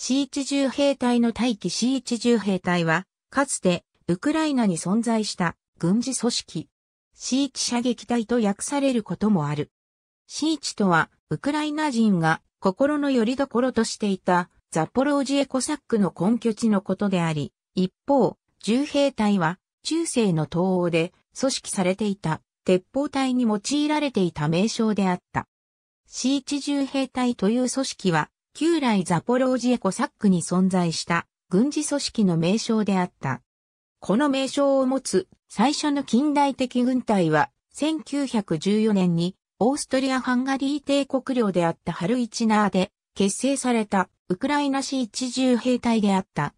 C110 兵隊の待機 C110 兵隊は、かつて、ウクライナに存在した軍事組織。C1 射撃隊と訳されることもある。C1 とは、ウクライナ人が心の拠り所としていたザポロージエコサックの根拠地のことであり、一方、重兵隊は中世の東欧で組織されていた鉄砲隊に用いられていた名称であった。C1 重兵隊という組織は旧来ザポロージエコサックに存在した軍事組織の名称であった。この名称を持つ最初の近代的軍隊は1914年にオーストリア・ハンガリー帝国領であったハルイチナーで結成されたウクライナ市一重兵隊であった。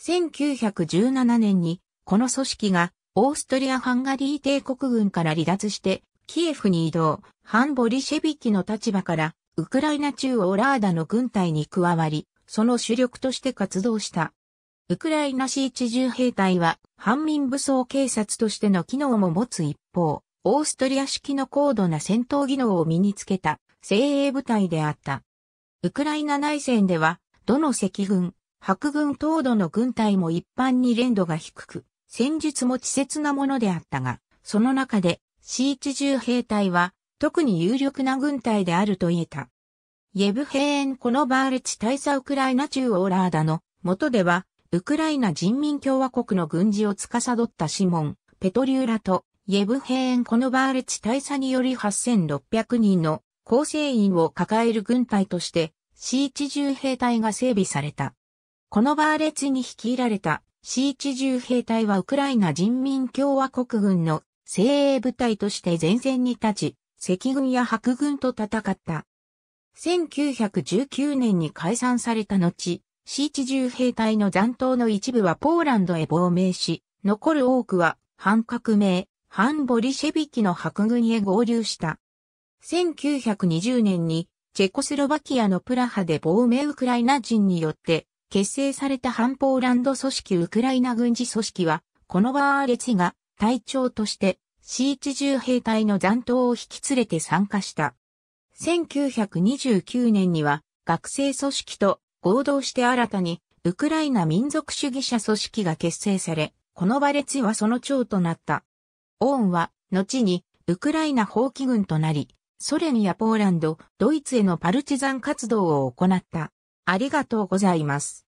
1917年にこの組織がオーストリア・ハンガリー帝国軍から離脱してキエフに移動、ハンボリシェビキの立場からウクライナ中央ラーダの軍隊に加わり、その主力として活動した。ウクライナ市一重兵隊は、反民武装警察としての機能も持つ一方、オーストリア式の高度な戦闘技能を身につけた精鋭部隊であった。ウクライナ内戦では、どの赤軍、白軍等度の軍隊も一般に連度が低く、戦術も稚拙なものであったが、その中で c 一重兵隊は特に有力な軍隊であると言えた。イェブヘーンコのバーレチ大佐ウクライナ中央ラーダの元では、ウクライナ人民共和国の軍事を司ったシモン、ペトリューラと、イェブヘーンコのバーレチ大佐により8600人の構成員を抱える軍隊として、c 1 0兵隊が整備された。このバーレチに率いられた c 1 0兵隊はウクライナ人民共和国軍の精鋭部隊として前線に立ち、赤軍や白軍と戦った。1919年に解散された後、c 8重兵隊の残党の一部はポーランドへ亡命し、残る多くは反革命、反ボリシェビキの白軍へ合流した。1920年にチェコスロバキアのプラハで亡命ウクライナ人によって結成された反ポーランド組織ウクライナ軍事組織は、このバーレツが隊長として c 一0兵隊の残党を引き連れて参加した。1929年には学生組織と合同して新たにウクライナ民族主義者組織が結成され、このバレツはその長となった。オーンは、後に、ウクライナ放棄軍となり、ソ連やポーランド、ドイツへのパルチザン活動を行った。ありがとうございます。